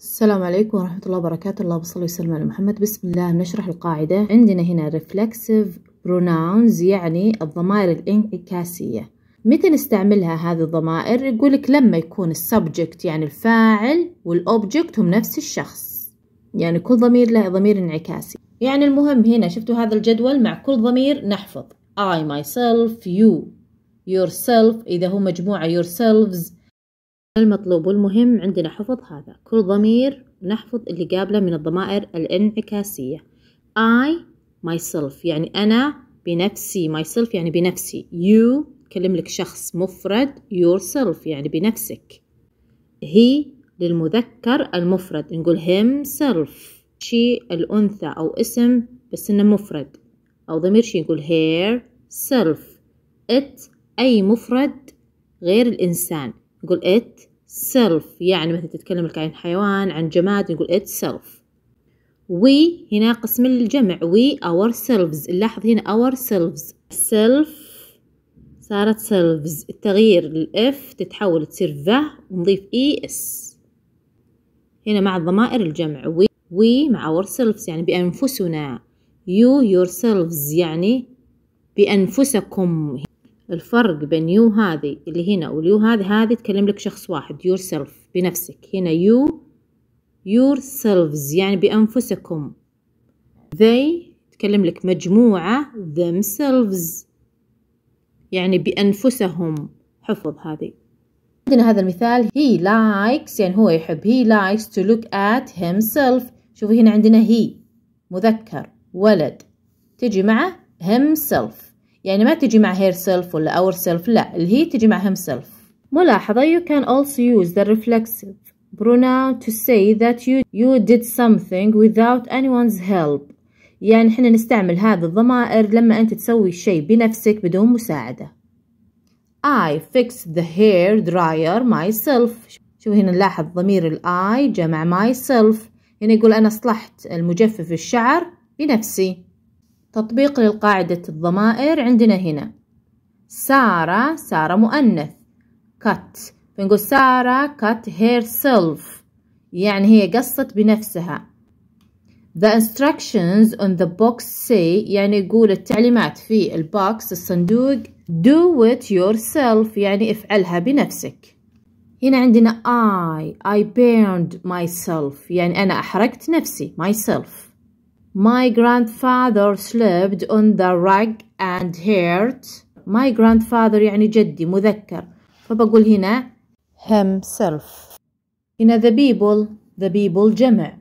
السلام عليكم ورحمة الله وبركاته الله صل وسلم على محمد بسم الله نشرح القاعدة عندنا هنا reflexive pronouns يعني الضمائر الانعكاسية متى نستعملها هذه الضمائر يقولك لما يكون السبجكت يعني الفاعل والأوبجكت هم نفس الشخص يعني كل ضمير له ضمير انعكاسي يعني المهم هنا شفتوا هذا الجدول مع كل ضمير نحفظ I myself you yourself إذا هو مجموعة yourselves المطلوب والمهم عندنا حفظ هذا كل ضمير نحفظ اللي قابله من الضمائر الانعكاسية I myself يعني أنا بنفسي myself يعني بنفسي you كلم لك شخص مفرد yourself يعني بنفسك he للمذكر المفرد نقول himself شي الأنثى أو اسم بس إنه مفرد أو ضمير شي نقول hair self it أي مفرد غير الإنسان نقول it self يعني مثلا تتكلم لك عن حيوان عن جماد نقول it self we هنا قسم الجمع we ourselves نلاحظ هنا ourselves self صارت selves التغيير الاف تتحول تصير ذا ونضيف es هنا مع الضمائر الجمع we, we مع ourselves يعني بأنفسنا you yourselves يعني بأنفسكم الفرق بين يو هذه اللي هنا واليو هذه هذه تكلم لك شخص واحد يور سيلف بنفسك هنا يو يور سيلفز يعني بأنفسكم they تكلم لك مجموعة themselves يعني بأنفسهم حفظ هذه عندنا هذا المثال he likes يعني هو يحب he likes to look at himself شوفوا هنا عندنا he مذكر ولد تجي معه himself يعني ما تجي مع هير سيلف ولا اور سيلف لا الهي تجي مع هم سيلف ملاحظة يو can also use the reflexive pronoun to say that you, ديد did something without anyone's help يعني احنا نستعمل هذه الضمائر لما انت تسوي شيء بنفسك بدون مساعدة I fixed the hair dryer myself شوف هنا نلاحظ ضمير الاي I جمع myself هنا يقول انا اصلحت المجفف الشعر بنفسي تطبيق للقاعدة الضمائر عندنا هنا سارة سارة مؤنث cut بنقول سارة cut هير سيلف يعني هي قصت بنفسها The instructions on the box say يعني يقول التعليمات في البوكس الصندوق do it yourself يعني افعلها بنفسك هنا عندنا I I burned myself يعني أنا أحرقت نفسي myself My grandfather slept on the rug and hurt. my grandfather يعني جدي مذكر فبقول هنا himself هنا the people the people جمع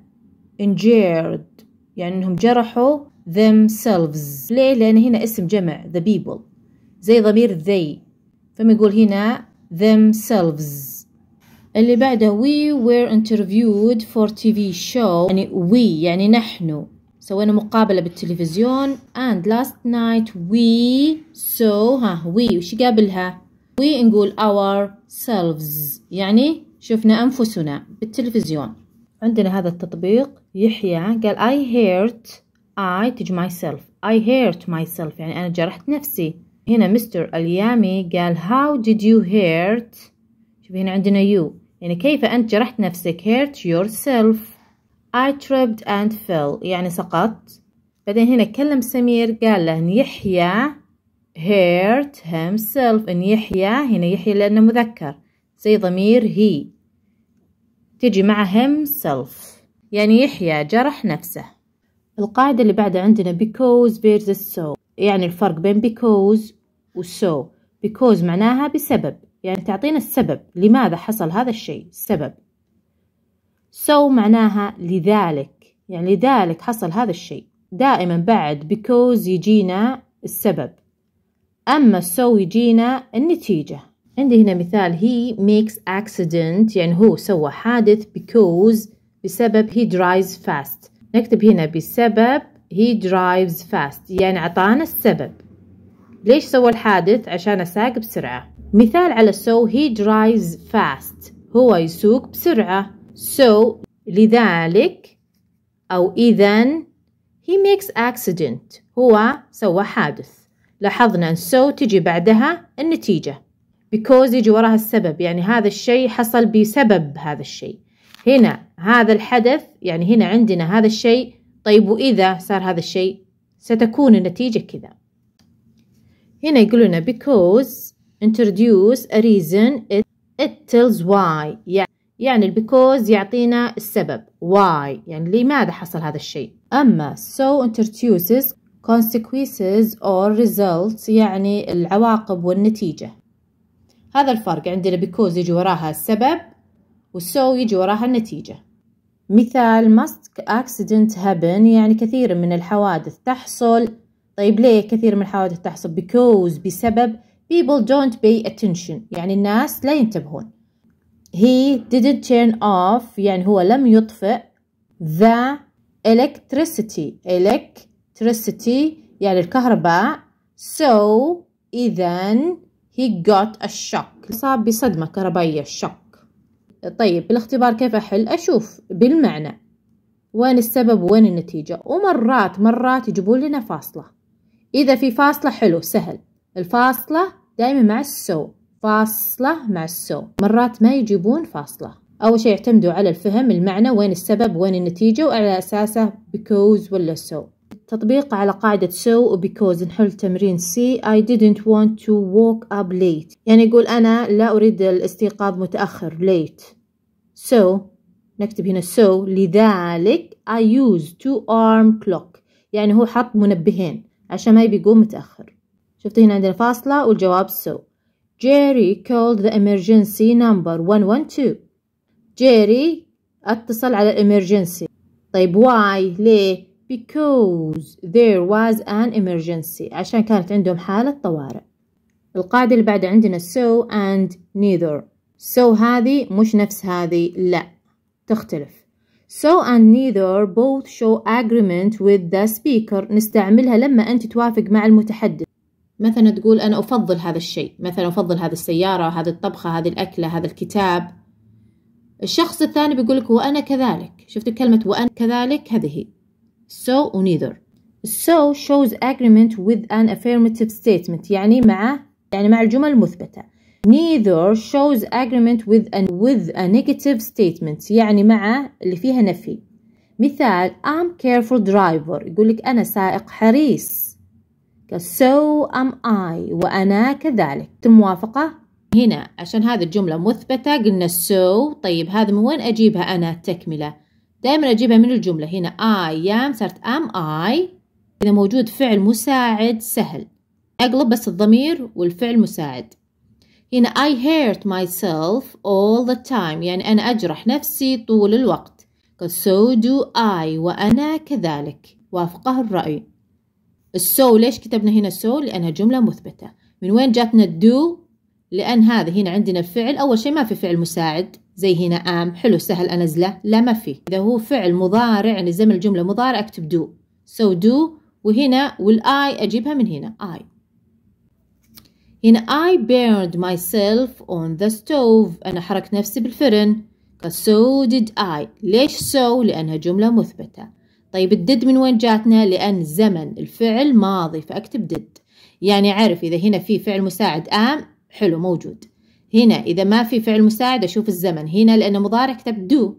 injured يعني انهم جرحوا themselves ليه لان هنا اسم جمع the people زي ضمير they فبنقول هنا themselves اللي بعده we were interviewed for TV show يعني we يعني نحن سوينا مقابلة بالتلفزيون and last night we saw ها we وش قابلها we نقول ourselves يعني شفنا أنفسنا بالتلفزيون عندنا هذا التطبيق يحيى قال I hurt I to myself I hurt myself يعني أنا جرحت نفسي هنا مستر اليامي قال how did you hurt شوف هنا عندنا you يعني كيف أنت جرحت نفسك hurt yourself I tripped and fell يعني سقطت بعدين هنا كلم سمير قال له أن يحيى hurt himself أن يحيى هنا يحيى لأنه مذكر زي ضمير he تجي مع himself يعني يحيى جرح نفسه القاعدة اللي بعدها عندنا because versus so يعني الفرق بين because و so because معناها بسبب يعني تعطينا السبب لماذا حصل هذا الشيء السبب so معناها لذلك يعني لذلك حصل هذا الشيء دائما بعد because يجينا السبب أما so يجينا النتيجة عندي هنا مثال he makes accident يعني هو سوى حادث because بسبب he drives fast نكتب هنا بسبب he drives fast يعني أعطانا السبب ليش سوى الحادث عشان أساق بسرعة مثال على so he drives fast هو يسوق بسرعة So لذلك أو إذا he makes accident هو سوى حادث لاحظنا so تجي بعدها النتيجة because يجي وراها السبب يعني هذا الشيء حصل بسبب هذا الشيء هنا هذا الحدث يعني هنا عندنا هذا الشيء طيب وإذا صار هذا الشيء ستكون النتيجة كذا هنا يقولون because introduce a reason it, it tells why يعني يعني البيكوز يعطينا السبب why يعني لماذا حصل هذا الشيء أما so introduces consequences or results يعني العواقب والنتيجة هذا الفرق عندنا because يجي وراها السبب والسو يجي وراها النتيجة مثال must accident happen يعني كثير من الحوادث تحصل طيب ليه كثير من الحوادث تحصل because بسبب people don't pay attention يعني الناس لا ينتبهون he didn't turn off يعني هو لم يطفئ the electricity electricity يعني الكهرباء so إذا he got a shock صاب بصدمة كهربائية shock طيب بالاختبار كيف أحل أشوف بالمعنى وين السبب وين النتيجة ومرات مرات يجيبون لنا فاصلة إذا في فاصلة حلو سهل الفاصلة دائما مع السو فاصلة مع السو مرات ما يجيبون فاصلة أول شيء يعتمدوا على الفهم المعنى وين السبب وين النتيجة وعلى أساسه because ولا so تطبيق على قاعدة so و because نحل تمرين C I didn't want to walk up late يعني يقول أنا لا أريد الاستيقاظ متأخر late so نكتب هنا so لذلك I use two arm clock يعني هو حط منبهين عشان ما يبي يقوم متأخر شفت هنا عندنا فاصلة والجواب so Jerry called the emergency number 112 Jerry اتصل على emergency طيب why ليه because there was an emergency عشان كانت عندهم حالة طوارئ القاعدة اللي بعد عندنا so and neither so هذه مش نفس هذه لا تختلف so and neither both show agreement with the speaker نستعملها لما أنت توافق مع المتحدث مثلا تقول أنا أفضل هذا الشيء مثلا أفضل هذه السيارة هذه الطبخة هذه الأكلة هذا الكتاب الشخص الثاني بيقول لك وأنا كذلك شفت كلمة وأنا كذلك هذه so ونيذر so shows agreement with an affirmative statement يعني مع يعني مع الجمل المثبتة neither shows agreement with a, with a negative statement يعني مع اللي فيها نفي مثال I'm careful driver يقول لك أنا سائق حريص so am I وأنا كذلك تموافقة؟ موافقة هنا عشان هذه الجملة مثبتة قلنا so طيب هذا من وين أجيبها أنا التكملة دائما أجيبها من الجملة هنا I am صارت am I إذا موجود فعل مساعد سهل أقلب بس الضمير والفعل مساعد هنا I hurt myself all the time يعني أنا أجرح نفسي طول الوقت so do I وأنا كذلك وافقه الرأي السو ليش كتبنا هنا سو لأنها جملة مثبتة من وين جاتنا الدو لأن هذا هنا عندنا فعل أول شيء ما في فعل مساعد زي هنا ام حلو سهل انزله لا ما في اذا هو فعل مضارع يعني زي الجمله مضارع اكتب دو سو so do وهنا والاي اجيبها من هنا I هنا I burned myself on the stove انا حركت نفسي بالفرن so did I ليش so لانها جمله مثبته طيب الدد من وين جاتنا لأن زمن الفعل ماضي فأكتب دد يعني أعرف إذا هنا في فعل مساعد آم حلو موجود هنا إذا ما في فعل مساعد أشوف الزمن هنا لأنه مضارع كتبت دو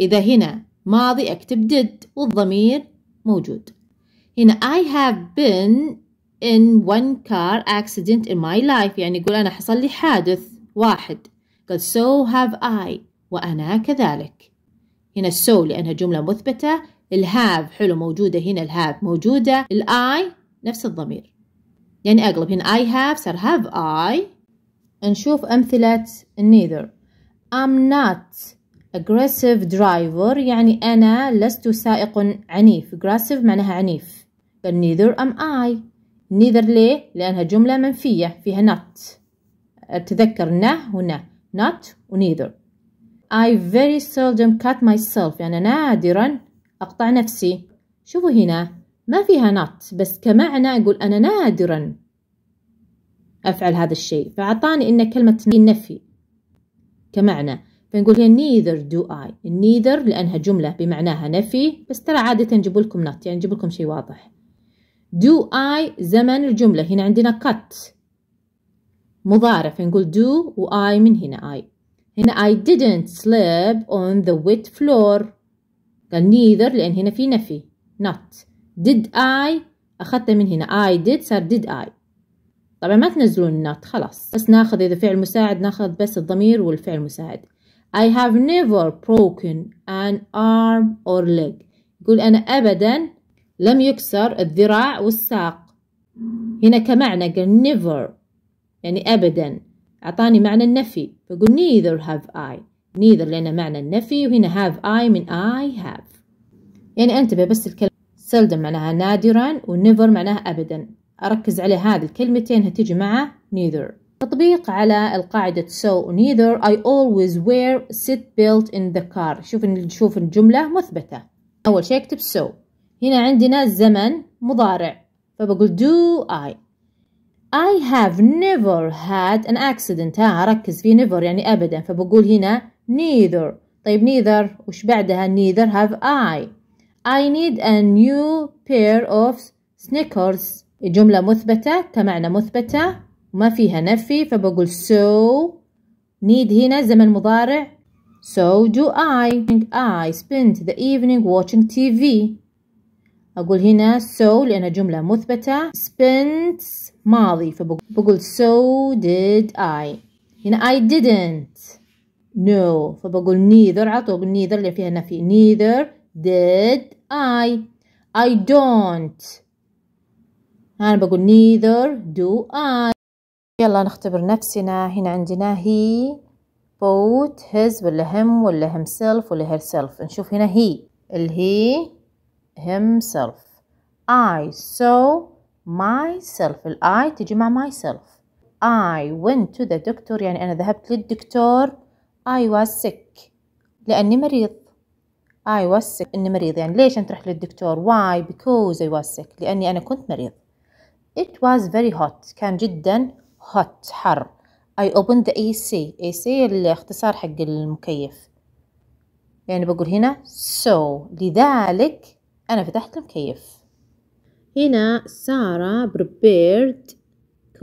إذا هنا ماضي أكتب did والضمير موجود هنا I have been in one car accident in my life يعني يقول أنا حصل لي حادث واحد قال so have I وأنا كذلك هنا so لأنها جملة مثبتة الهاف حلو موجودة هنا الهاف موجودة الاي نفس الضمير يعني أقلب هنا I have صار have I نشوف أمثلة neither I'm not aggressive driver يعني أنا لست سائق عنيف aggressive معناها عنيف but neither am I neither ليه؟ لأنها جملة منفية فيها not تذكر نه هنا not و neither I very seldom cut myself يعني نادرا أقطع نفسي شوفوا هنا ما فيها not بس كمعنى أقول أنا نادرا أفعل هذا الشيء فأعطاني إن كلمة النفي كمعنى فنقول هي neither do I neither لأنها جملة بمعناها نفي بس ترى عادة نجيب لكم not يعني نجيب لكم شيء واضح do I زمن الجملة هنا عندنا cut مضارع فنقول do و I من هنا I هنا I didn't sleep on the wet floor قال neither لأن هنا في نفي not did I أخذته من هنا I did صار did I طبعا ما تنزلون not خلاص بس ناخذ إذا فعل مساعد ناخذ بس الضمير والفعل المساعد I have never broken an arm or leg يقول أنا أبدا لم يكسر الذراع والساق هنا كمعنى قال never يعني أبدا أعطاني معنى النفي فقل neither have I neither لأن معنى النفي وهنا have I من I have يعني انتبه بس الكلمة seldom معناها نادرا و never معناها أبدا أركز على هذه الكلمتين هتيجي مع neither تطبيق على القاعدة so neither I always wear seat belt in the car شوف نشوف الجملة مثبتة أول شيء اكتب so هنا عندنا الزمن مضارع فبقول do I I have never had an accident ها أركز في never يعني أبدا فبقول هنا neither طيب neither وش بعدها neither have I I need a new pair of sneakers جملة مثبتة كمعنى مثبتة وما فيها نفي فبقول so need هنا زمن مضارع so do I I spent the evening watching TV أقول هنا so لأنها جملة مثبتة spent ماضي فبقول so did I هنا I didn't no فبقول neither على طول neither اللي فيها نفي neither did I I don't أنا بقول neither do I يلا نختبر نفسنا هنا عندنا he both his ولا him ولا himself ولا herself نشوف هنا he الهي himself I saw myself ال I تجي مع myself I went to the doctor يعني أنا ذهبت للدكتور I was sick لأني مريض I was sick إني مريض يعني ليش أنت رحت للدكتور why because I was sick لأني أنا كنت مريض it was very hot كان جدا hot حر I opened the AC AC الاختصار حق المكيف يعني بقول هنا so لذلك أنا فتحت المكيف هنا سارة prepared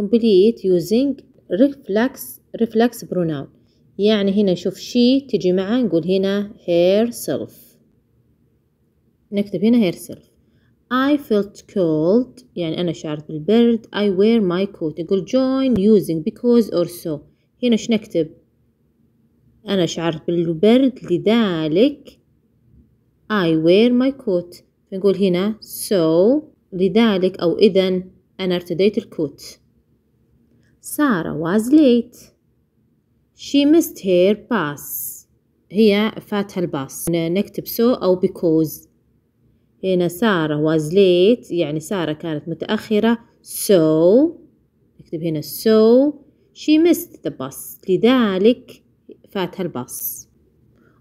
complete using reflex reflex pronoun يعني هنا نشوف شي تجي معه نقول هنا herself نكتب هنا herself I felt cold يعني أنا شعرت بالبرد I wear my coat نقول join using because or so هنا ايش نكتب أنا شعرت بالبرد لذلك I wear my coat نقول هنا so لذلك أو إذا أنا ارتديت الكوت سارة was late she missed her bus هي فاتها الباص نكتب سو أو because هنا سارة was late يعني سارة كانت متأخرة so نكتب هنا so she missed the bus لذلك فاتها الباص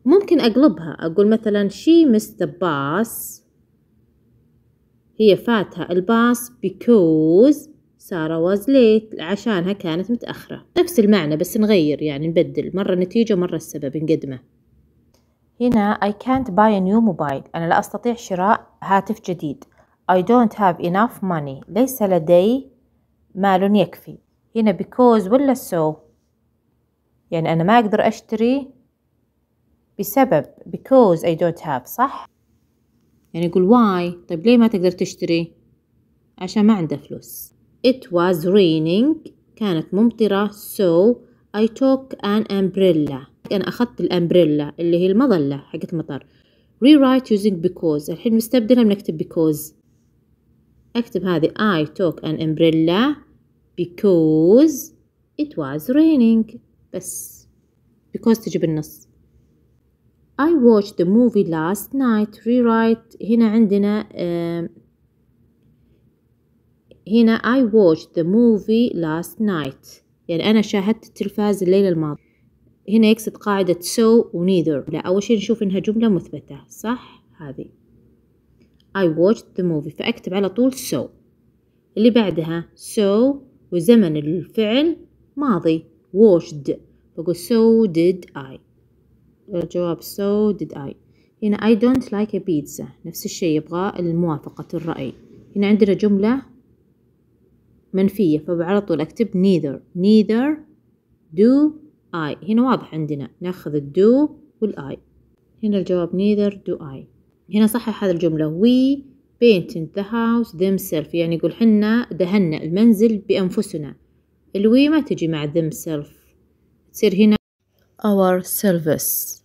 ممكن أقلبها أقول مثلا she missed the bus هي فاتها الباص because سارة واز ليت عشانها كانت متأخرة نفس المعنى بس نغير يعني نبدل مرة النتيجة مرة السبب نقدمه هنا I can't buy a new mobile أنا لا أستطيع شراء هاتف جديد I don't have enough money ليس لدي مال يكفي هنا because ولا so يعني أنا ما أقدر أشتري بسبب because I don't have صح؟ يعني يقول why طيب ليه ما تقدر تشتري؟ عشان ما عنده فلوس It was raining كانت ممطرة so I took an umbrella أنا أخذت الأمبريلا اللي هي المظلة حقت المطر rewrite using because الحين مستبدلها بنكتب because أكتب هذه I took an umbrella because it was raining بس because تجي بالنص I watched the movie last night rewrite هنا عندنا uh, هنا I watched the movie last night يعني أنا شاهدت التلفاز الليلة الماضية هنا يقصد قاعدة so ونيذر لا أول شي نشوف إنها جملة مثبتة صح هذه I watched the movie فأكتب على طول so اللي بعدها so وزمن الفعل ماضي watched بقول so did I الجواب so did I هنا I don't like a pizza نفس الشي يبغى الموافقة الرأي هنا عندنا جملة منفية فبعلى طول أكتب neither neither do I هنا واضح عندنا ناخذ الدو والآي هنا الجواب neither do I هنا صحح هذه الجملة we painted the house themselves يعني يقول حنا دهنا المنزل بأنفسنا الوي ما تجي مع themselves تصير هنا ourselves